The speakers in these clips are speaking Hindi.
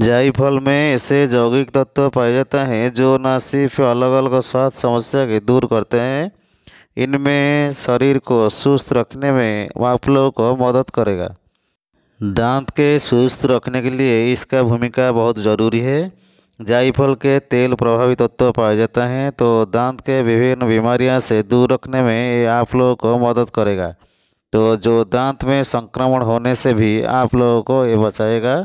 जायफल में ऐसे यौगिक तत्व पाए जाते हैं जो न सिर्फ अलग अलग स्वास्थ्य समस्या के दूर करते हैं इनमें शरीर को सुस्त रखने में आप लोगों को मदद करेगा दांत के सुस्त रखने के लिए इसका भूमिका बहुत ज़रूरी है जायफल के तेल प्रभावी तत्व पाए जाते हैं तो दांत के विभिन्न बीमारियां से दूर रखने में ये आप लोगों को मदद करेगा तो जो दांत में संक्रमण होने से भी आप लोगों को ये बचाएगा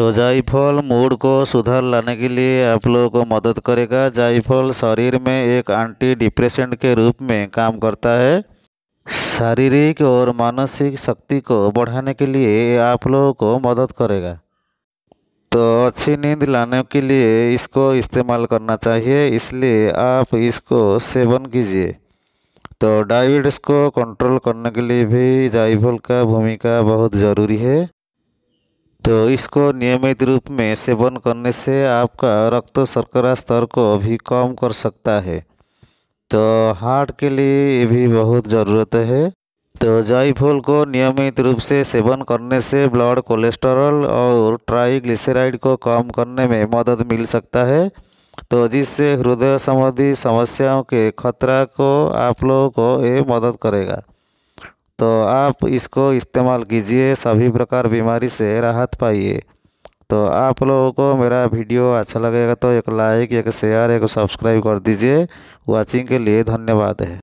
तो जायफल मूड को सुधार लाने के लिए आप लोगों को मदद करेगा जायफल शरीर में एक एंटी डिप्रेशन के रूप में काम करता है शारीरिक और मानसिक शक्ति को बढ़ाने के लिए आप लोगों को मदद करेगा तो अच्छी नींद लाने के लिए इसको इस्तेमाल करना चाहिए इसलिए आप इसको सेवन कीजिए तो डायबिटीज़ को कंट्रोल करने के लिए भी जायफल का भूमिका बहुत ज़रूरी है तो इसको नियमित रूप में सेवन करने से आपका रक्त शर्करा स्तर को भी कम कर सकता है तो हार्ट के लिए ये भी बहुत ज़रूरत है तो जयफूल को नियमित रूप से सेवन करने से ब्लड कोलेस्ट्रॉल और ट्राइग्लिसराइड को कम करने में मदद मिल सकता है तो जिससे हृदय संबंधी समस्याओं के खतरा को आप लोगों को ये मदद करेगा तो आप इसको इस्तेमाल कीजिए सभी प्रकार बीमारी से राहत पाइए तो आप लोगों को मेरा वीडियो अच्छा लगेगा तो एक लाइक एक शेयर एक सब्सक्राइब कर दीजिए वाचिंग के लिए धन्यवाद है